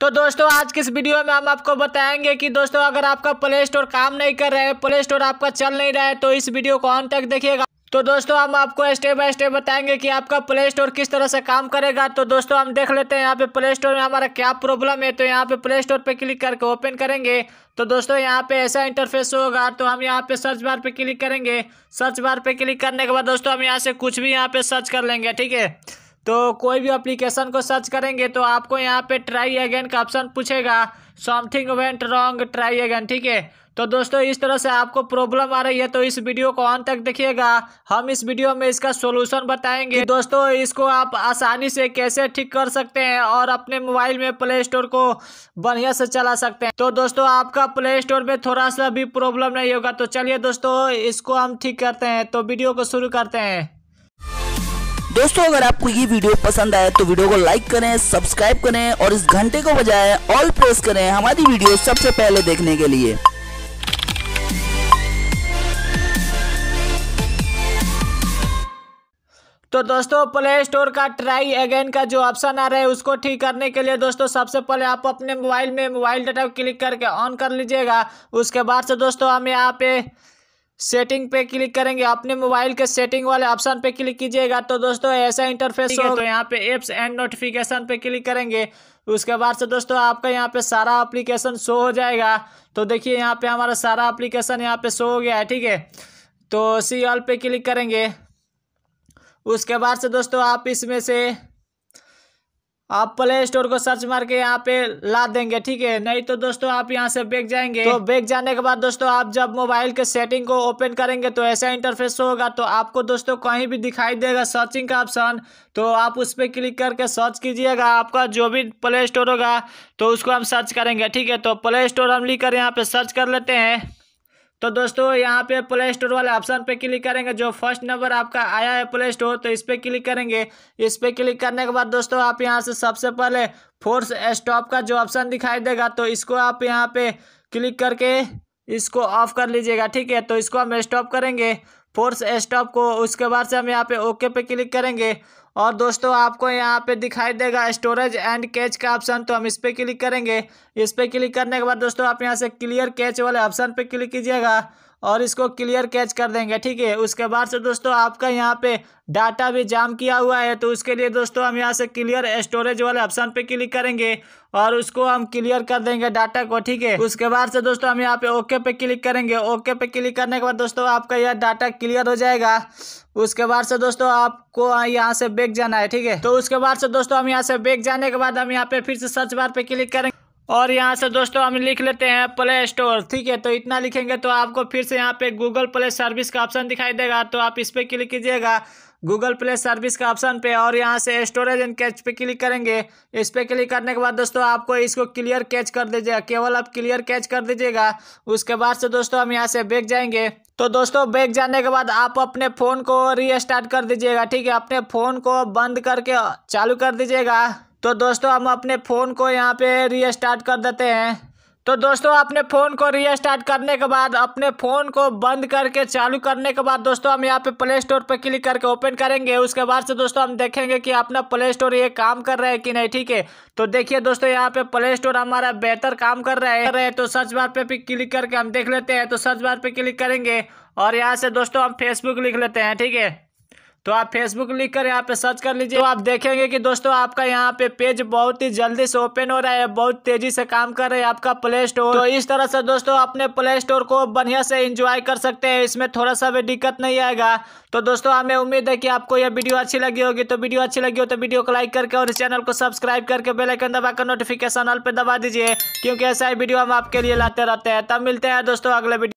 तो दोस्तों आज के इस वीडियो में हम आपको बताएंगे कि दोस्तों अगर आपका प्ले स्टोर काम नहीं कर रहा है प्ले स्टोर आपका चल नहीं रहा है तो इस वीडियो को अंत तक देखिएगा तो दोस्तों हम आपको स्टेप बाय स्टेप बताएंगे कि आपका प्ले स्टोर किस तरह से काम करेगा तो दोस्तों हम देख लेते हैं यहाँ पे प्ले स्टोर में हमारा क्या प्रॉब्लम है तो यहाँ पे प्ले स्टोर पे क्लिक करके ओपन करेंगे तो दोस्तों यहाँ पे ऐसा इंटरफेस होगा तो हम यहाँ पे सर्च बार पे क्लिक करेंगे सर्च बार पे क्लिक करने के बाद दोस्तों हम यहाँ से कुछ भी यहाँ पे सर्च कर लेंगे ठीक है तो कोई भी अप्लीकेशन को सर्च करेंगे तो आपको यहाँ पे ट्राई अगेन का ऑप्शन पूछेगा something went wrong try again ठीक है तो दोस्तों इस तरह से आपको प्रॉब्लम आ रही है तो इस वीडियो को अंत तक देखिएगा हम इस वीडियो में इसका सोल्यूशन बताएंगे दोस्तों इसको आप आसानी से कैसे ठीक कर सकते हैं और अपने मोबाइल में प्ले स्टोर को बढ़िया से चला सकते हैं तो दोस्तों आपका प्ले स्टोर में थोड़ा सा भी प्रॉब्लम नहीं होगा तो चलिए दोस्तों इसको हम ठीक करते हैं तो वीडियो को शुरू करते हैं दोस्तों अगर आपको ये वीडियो पसंद आए तो वीडियो को लाइक करें सब्सक्राइब करें और इस घंटे को बजाय ऑल प्रेस करें हमारी वीडियो सबसे पहले देखने के लिए तो दोस्तों प्ले स्टोर का ट्राई अगेन का जो ऑप्शन आ रहा है उसको ठीक करने के लिए दोस्तों सबसे पहले आप अपने मोबाइल में मोबाइल डाटा क्लिक करके ऑन कर लीजिएगा उसके बाद से दोस्तों हम यहाँ पे सेटिंग पे क्लिक करेंगे अपने मोबाइल के सेटिंग वाले ऑप्शन पे क्लिक कीजिएगा तो दोस्तों ऐसा इंटरफेस हो तो यहाँ पे एप्स एंड नोटिफिकेशन पे क्लिक करेंगे उसके बाद से दोस्तों आपका यहाँ पे सारा एप्लीकेशन शो हो जाएगा तो देखिए यहाँ पे हमारा सारा एप्लीकेशन यहाँ पे शो हो गया है ठीक है तो सी ऑल पे क्लिक करेंगे उसके बाद से दोस्तों आप इसमें से आप प्ले स्टोर को सर्च मार के यहाँ पे ला देंगे ठीक है नहीं तो दोस्तों आप यहाँ से बैग जाएंगे तो बैग जाने के बाद दोस्तों आप जब मोबाइल के सेटिंग को ओपन करेंगे तो ऐसा इंटरफेस होगा तो आपको दोस्तों कहीं भी दिखाई देगा सर्चिंग का ऑप्शन तो आप उस पर क्लिक करके सर्च कीजिएगा आपका जो भी प्ले स्टोर होगा तो उसको हम सर्च करेंगे ठीक है तो प्ले स्टोर हम लिख कर यहाँ पर सर्च कर लेते हैं तो दोस्तों यहाँ पे प्ले स्टोर वाले ऑप्शन पे क्लिक करेंगे जो फर्स्ट नंबर आपका आया है प्ले स्टोर तो इस पर क्लिक करेंगे इस पर क्लिक करने के बाद दोस्तों आप यहाँ से सबसे पहले फोर्स स्टॉप का जो ऑप्शन दिखाई देगा तो इसको आप यहाँ पे क्लिक करके इसको ऑफ कर लीजिएगा ठीक है तो इसको हम स्टॉप करेंगे फोर्स स्टॉप को उसके बाद से हम यहाँ पे ओके पे क्लिक करेंगे और दोस्तों आपको यहाँ पे दिखाई देगा स्टोरेज एंड कैच का ऑप्शन तो हम इस पर क्लिक करेंगे इस पर क्लिक करने के बाद दोस्तों आप यहाँ से क्लियर कैच वाले ऑप्शन पर क्लिक कीजिएगा और इसको क्लियर कैच कर देंगे ठीक है उसके बाद से दोस्तों आपका यहाँ पे डाटा भी जाम किया हुआ है तो उसके लिए दोस्तों हम यहाँ से क्लियर स्टोरेज वाले ऑप्शन पे क्लिक करेंगे और उसको हम क्लियर कर देंगे डाटा को ठीक है उसके बाद से दोस्तों हम यहाँ पे ओके पे क्लिक करेंगे ओके पे क्लिक करने के बाद दोस्तों आपका यह डाटा क्लियर हो जाएगा उसके बाद से दोस्तों आपको यहाँ से बैग जाना है ठीक है तो उसके बाद से दोस्तों हम यहाँ से बैग जाने के बाद हम यहाँ पे फिर से सर्च बार पे क्लिक करेंगे और यहाँ से दोस्तों हम लिख लेते हैं प्ले स्टोर ठीक है तो इतना लिखेंगे तो आपको फिर से यहाँ पे गूगल प्ले सर्विस का ऑप्शन दिखाई देगा तो आप इस पर क्लिक कीजिएगा गूगल प्ले सर्विस का ऑप्शन पे और यहाँ से स्टोरेज एंड कैच पे क्लिक करेंगे इस पर क्लिक करने के बाद दोस्तों आपको इसको क्लियर कैच कर दीजिएगा केवल आप क्लियर कैच कर दीजिएगा उसके बाद से दोस्तों हम यहाँ से बैग जाएंगे तो दोस्तों बैग जाने के बाद आप अपने फ़ोन को रीस्टार्ट कर दीजिएगा ठीक है अपने फ़ोन को बंद करके चालू कर दीजिएगा तो दोस्तों हम अपने फ़ोन को यहाँ पे रीस्टार्ट कर देते हैं तो दोस्तों अपने फ़ोन को रीस्टार्ट करने के बाद अपने फ़ोन को बंद करके चालू करने के बाद दोस्तों हम यहाँ पे प्ले स्टोर पर क्लिक करके ओपन करेंगे उसके बाद से दोस्तों हम देखेंगे कि अपना प्ले स्टोर ये काम कर रहा है कि नहीं ठीक है तो देखिए दोस्तों यहाँ पे प्ले स्टोर हमारा बेहतर काम कर रहा है तो सर्च बार पर भी क्लिक करके हम देख लेते हैं तो सर्च बार पर क्लिक करेंगे और यहाँ से दोस्तों हम फेसबुक लिख लेते हैं ठीक है तो आप फेसबुक लिख कर यहाँ पे सर्च कर लीजिए तो आप देखेंगे कि दोस्तों आपका यहाँ पे पेज बहुत ही जल्दी से ओपन हो रहा है बहुत तेजी से काम कर रहा है आपका प्ले स्टोर तो इस तरह से दोस्तों अपने प्ले स्टोर को बढ़िया से इंजॉय कर सकते हैं इसमें थोड़ा सा भी दिक्कत नहीं आएगा तो दोस्तों हमें उम्मीद है कि आपको यह वीडियो अच्छी लगी होगी तो वीडियो अच्छी लगी हो तो वीडियो को लाइक करके और चैनल को सब्सक्राइब करके बेलाइकन दबाकर नोटिफिकेशन ऑल पर दबा दीजिए क्योंकि ऐसा ही वीडियो हम आपके लिए लाते रहते हैं तब मिलते हैं दोस्तों अगले वीडियो